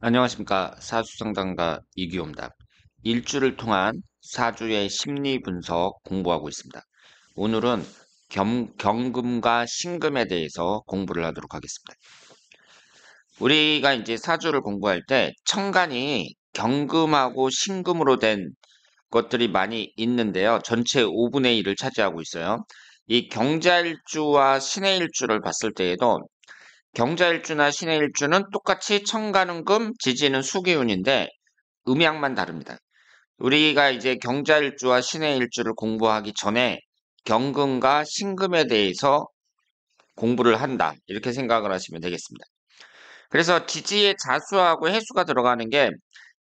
안녕하십니까 사주상담가 이규호입니다. 일주를 통한 사주의 심리 분석 공부하고 있습니다. 오늘은 겸, 경금과 신금에 대해서 공부를 하도록 하겠습니다. 우리가 이제 사주를 공부할 때 천간이 경금하고 신금으로 된 것들이 많이 있는데요. 전체 5분의 1을 차지하고 있어요. 이 경자일주와 신의일주를 봤을 때에도 경자일주나 신해일주는 똑같이 청가는금, 지지는 수기운인데 음양만 다릅니다. 우리가 이제 경자일주와 신해일주를 공부하기 전에 경금과 신금에 대해서 공부를 한다 이렇게 생각을 하시면 되겠습니다. 그래서 지지에 자수하고 해수가 들어가는 게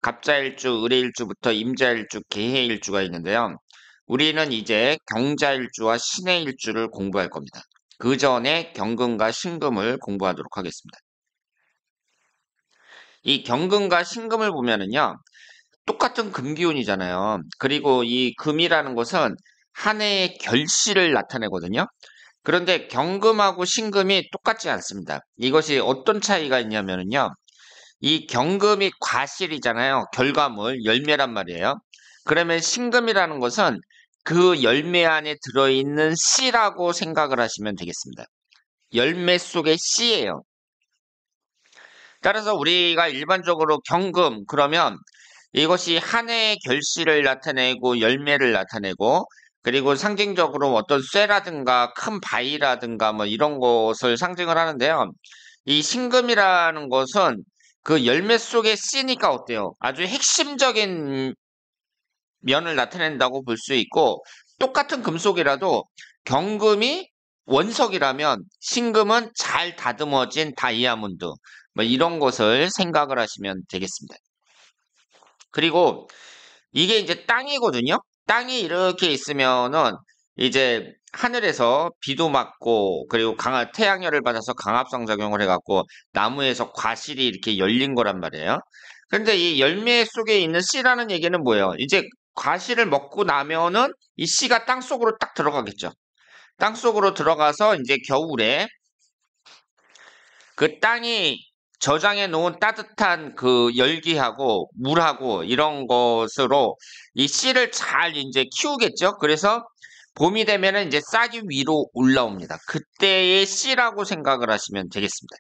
갑자일주, 을해일주부터 임자일주, 개해일주가 있는데요. 우리는 이제 경자일주와 신해일주를 공부할 겁니다. 그 전에 경금과 신금을 공부하도록 하겠습니다. 이 경금과 신금을 보면은요. 똑같은 금기운이잖아요. 그리고 이 금이라는 것은 한 해의 결실을 나타내거든요. 그런데 경금하고 신금이 똑같지 않습니다. 이것이 어떤 차이가 있냐면요. 이 경금이 과실이잖아요. 결과물, 열매란 말이에요. 그러면 신금이라는 것은 그 열매 안에 들어있는 씨라고 생각을 하시면 되겠습니다. 열매 속의 씨예요. 따라서 우리가 일반적으로 경금 그러면 이것이 한 해의 결실을 나타내고 열매를 나타내고 그리고 상징적으로 어떤 쇠라든가 큰 바위라든가 뭐 이런 것을 상징을 하는데요. 이 신금이라는 것은 그 열매 속의 씨니까 어때요? 아주 핵심적인 면을 나타낸다고 볼 수 있고 똑같은 금속이라도 경금이 원석이라면 신금은 잘 다듬어진 다이아몬드 뭐 이런 것을 생각을 하시면 되겠습니다. 그리고 이게 이제 땅이거든요. 땅이 이렇게 있으면은 이제 하늘에서 비도 맞고 그리고 강한 태양열을 받아서 강압성 작용을 해갖고 나무에서 과실이 이렇게 열린 거란 말이에요. 그런데 이 열매 속에 있는 씨라는 얘기는 뭐예요? 이제 과실을 먹고 나면은 이 씨가 땅 속으로 딱 들어가겠죠. 땅 속으로 들어가서 이제 겨울에 그 땅이 저장해 놓은 따뜻한 그 열기하고 물하고 이런 것으로 이 씨를 잘 이제 키우겠죠. 그래서 봄이 되면은 이제 싹이 위로 올라옵니다. 그때의 씨라고 생각을 하시면 되겠습니다.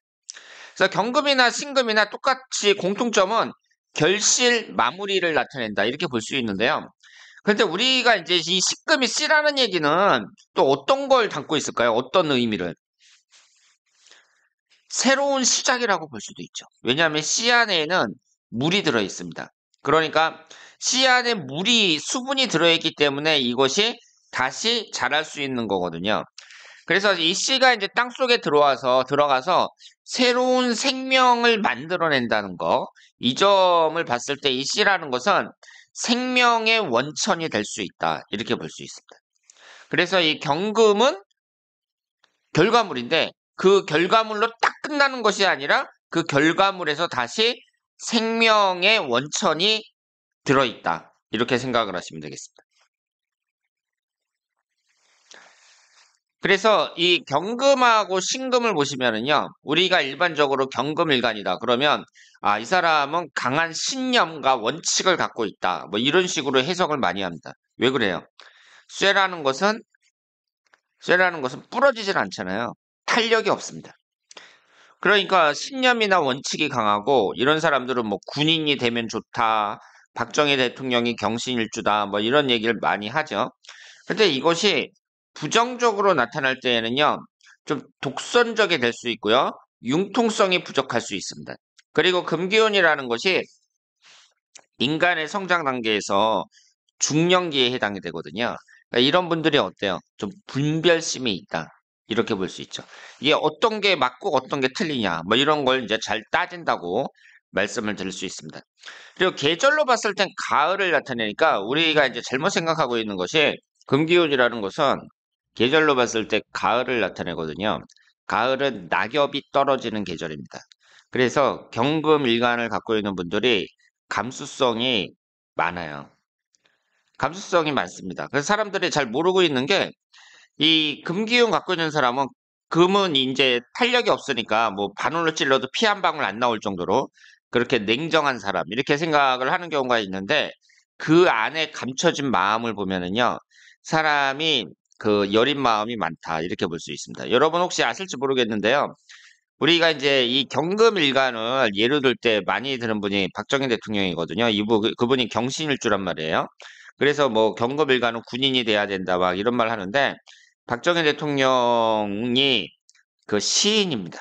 그래서 경금이나 신금이나 똑같이 공통점은 결실 마무리를 나타낸다 이렇게 볼 수 있는데요. 그런데 우리가 이제 이 식금이 C라는 얘기는 또 어떤 걸 담고 있을까요? 어떤 의미를? 새로운 시작이라고 볼 수도 있죠. 왜냐하면 C 안에는 물이 들어 있습니다. 그러니까 C 안에 물이 수분이 들어 있기 때문에 이것이 다시 자랄 수 있는 거거든요. 그래서 이 씨가 이제 땅 속에 들어와서 들어가서 새로운 생명을 만들어낸다는 거. 이 점을 봤을 때 이 씨라는 것은 생명의 원천이 될 수 있다. 이렇게 볼 수 있습니다. 그래서 이 경금은 결과물인데 그 결과물로 딱 끝나는 것이 아니라 그 결과물에서 다시 생명의 원천이 들어있다. 이렇게 생각을 하시면 되겠습니다. 그래서 이 경금하고 신금을 보시면은요, 우리가 일반적으로 경금일간이다. 그러면, 아, 이 사람은 강한 신념과 원칙을 갖고 있다. 뭐 이런 식으로 해석을 많이 합니다. 왜 그래요? 쇠라는 것은, 쇠라는 것은 부러지질 않잖아요. 탄력이 없습니다. 그러니까 신념이나 원칙이 강하고, 이런 사람들은 뭐 군인이 되면 좋다. 박정희 대통령이 경신일주다. 뭐 이런 얘기를 많이 하죠. 근데 이것이 부정적으로 나타날 때에는요, 좀 독선적이 될 수 있고요, 융통성이 부족할 수 있습니다. 그리고 금기운이라는 것이 인간의 성장 단계에서 중년기에 해당이 되거든요. 그러니까 이런 분들이 어때요? 좀 분별심이 있다. 이렇게 볼 수 있죠. 이게 어떤 게 맞고 어떤 게 틀리냐, 뭐 이런 걸 이제 잘 따진다고 말씀을 드릴 수 있습니다. 그리고 계절로 봤을 땐 가을을 나타내니까 우리가 이제 잘못 생각하고 있는 것이 금기운이라는 것은 계절로 봤을 때 가을을 나타내거든요. 가을은 낙엽이 떨어지는 계절입니다. 그래서 경금 일간을 갖고 있는 분들이 감수성이 많아요. 감수성이 많습니다. 그래서 사람들이 잘 모르고 있는 게 이 금기운 갖고 있는 사람은 금은 이제 탄력이 없으니까 뭐 바늘로 찔러도 피 한 방울 안 나올 정도로 그렇게 냉정한 사람 이렇게 생각을 하는 경우가 있는데 그 안에 감춰진 마음을 보면은요 사람이 그 여린 마음이 많다 이렇게 볼 수 있습니다. 여러분 혹시 아실지 모르겠는데요. 우리가 이제 이 경금 일간을 예로 들 때 많이 드는 분이 박정희 대통령이거든요. 이분 그, 그분이 경신일 줄란 말이에요. 그래서 뭐 경금 일간은 군인이 돼야 된다 막 이런 말 하는데 박정희 대통령이 그 시인입니다.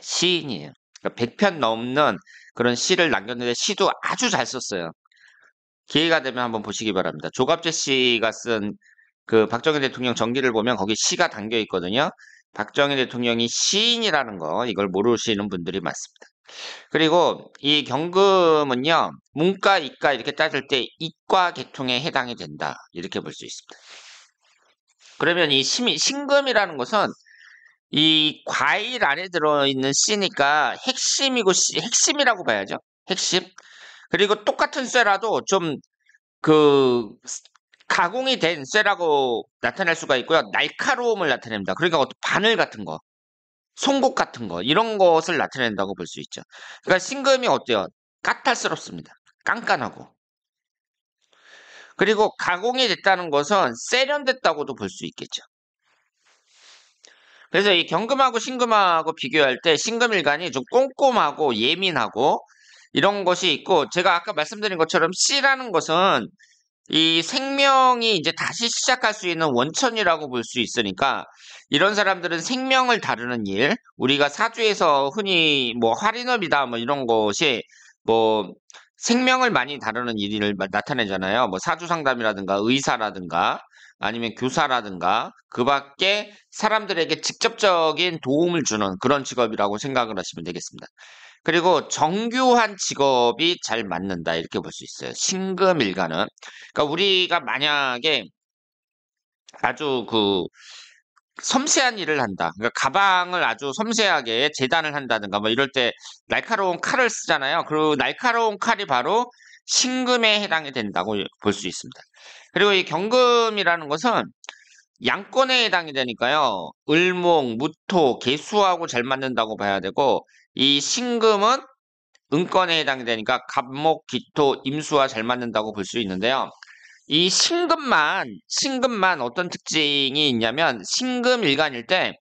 시인이에요. 그러니까 100편 넘는 그런 시를 남겼는데 시도 아주 잘 썼어요. 기회가 되면 한번 보시기 바랍니다. 조갑재 씨가 쓴그 박정희 대통령 전기를 보면 거기 시가 담겨 있거든요. 박정희 대통령이 시인이라는 거 이걸 모르시는 분들이 많습니다. 그리고 이 경금은요 문과 이과 이렇게 따질 때 이과 계통에 해당이 된다 이렇게 볼 수 있습니다. 그러면 이 심, 신금이라는 것은 이 과일 안에 들어있는 씨니까 핵심이고 씨, 핵심이라고 봐야죠. 핵심. 그리고 똑같은 쇠라도 좀그 가공이 된 쇠라고 나타낼 수가 있고요. 날카로움을 나타냅니다. 그러니까 어떤 바늘 같은 거, 송곳 같은 거 이런 것을 나타낸다고 볼 수 있죠. 그러니까 신금이 어때요? 까탈스럽습니다. 깐깐하고. 그리고 가공이 됐다는 것은 세련됐다고도 볼 수 있겠죠. 그래서 이 경금하고 신금하고 비교할 때 신금일간이 좀 꼼꼼하고 예민하고 이런 것이 있고 제가 아까 말씀드린 것처럼 C라는 것은 이 생명이 이제 다시 시작할 수 있는 원천이라고 볼 수 있으니까 이런 사람들은 생명을 다루는 일, 우리가 사주에서 흔히 뭐 활인업이다 뭐 이런 것이 뭐 생명을 많이 다루는 일을 나타내잖아요. 뭐 사주 상담이라든가 의사라든가 아니면 교사라든가 그 밖에 사람들에게 직접적인 도움을 주는 그런 직업이라고 생각을 하시면 되겠습니다. 그리고 정교한 직업이 잘 맞는다 이렇게 볼 수 있어요. 신금일간은 그러니까 우리가 만약에 아주 그 섬세한 일을 한다. 그러니까 가방을 아주 섬세하게 재단을 한다든가 뭐 이럴 때 날카로운 칼을 쓰잖아요. 그리고 날카로운 칼이 바로 신금에 해당이 된다고 볼 수 있습니다. 그리고 이 경금이라는 것은 양권에 해당이 되니까요. 을목, 무토, 개수하고 잘 맞는다고 봐야 되고 이 신금은 은권에 해당되니까 갑목, 기토, 임수와 잘 맞는다고 볼 수 있는데요. 이 신금만 신금만 어떤 특징이 있냐면 신금 일간일 때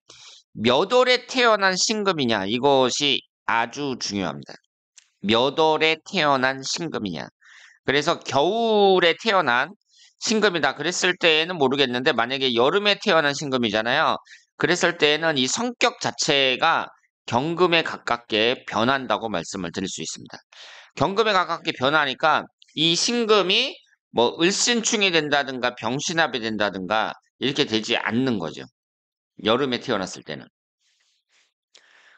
몇 월에 태어난 신금이냐 이것이 아주 중요합니다. 몇 월에 태어난 신금이냐. 그래서 겨울에 태어난 신금이다. 그랬을 때에는 모르겠는데 만약에 여름에 태어난 신금이잖아요. 그랬을 때에는 이 성격 자체가 경금에 가깝게 변한다고 말씀을 드릴 수 있습니다. 경금에 가깝게 변하니까 이 신금이 뭐 을신충이 된다든가 병신합이 된다든가 이렇게 되지 않는 거죠. 여름에 태어났을 때는.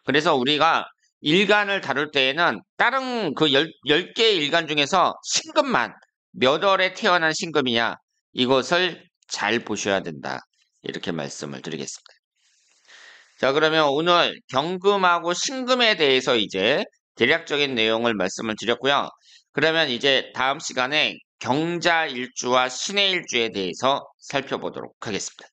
그래서 우리가 일간을 다룰 때에는 다른 그 10, 개의 일간 중에서 신금만 몇 월에 태어난 신금이냐 이것을 잘 보셔야 된다. 이렇게 말씀을 드리겠습니다. 자, 그러면 오늘 경금하고 신금에 대해서 이제 대략적인 내용을 말씀을 드렸고요. 그러면 이제 다음 시간에 경자일주와 신의일주에 대해서 살펴보도록 하겠습니다.